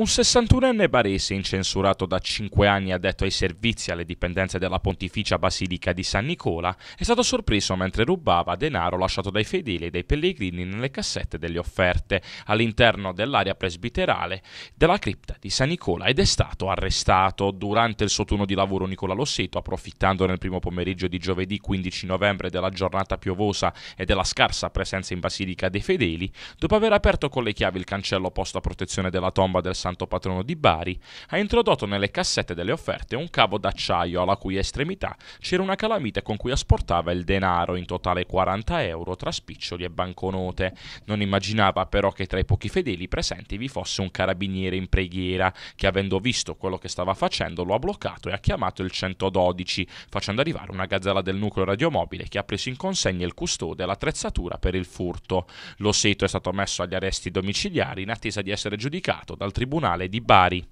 Un 61enne barese incensurato da 5 anni addetto ai servizi alle dipendenze della Pontificia Basilica di San Nicola è stato sorpreso mentre rubava denaro lasciato dai fedeli e dai pellegrini nelle cassette delle offerte all'interno dell'area presbiterale della cripta di San Nicola ed è stato arrestato. Durante il suo turno di lavoro Nicola Losseto, approfittando nel primo pomeriggio di giovedì 15 novembre della giornata piovosa e della scarsa presenza in Basilica dei fedeli, dopo aver aperto con le chiavi il cancello posto a protezione della tomba del San santo patrono di Bari, ha introdotto nelle cassette delle offerte un cavo d'acciaio alla cui estremità c'era una calamita con cui asportava il denaro, in totale 40 euro tra spiccioli e banconote. Non immaginava però che tra i pochi fedeli presenti vi fosse un carabiniere in preghiera che avendo visto quello che stava facendo lo ha bloccato e ha chiamato il 112 facendo arrivare una gazzella del nucleo radiomobile che ha preso in consegna il custode e l'attrezzatura per il furto. Lo seto è stato messo agli arresti domiciliari in attesa di essere giudicato dal tribunale Comunale di Bari.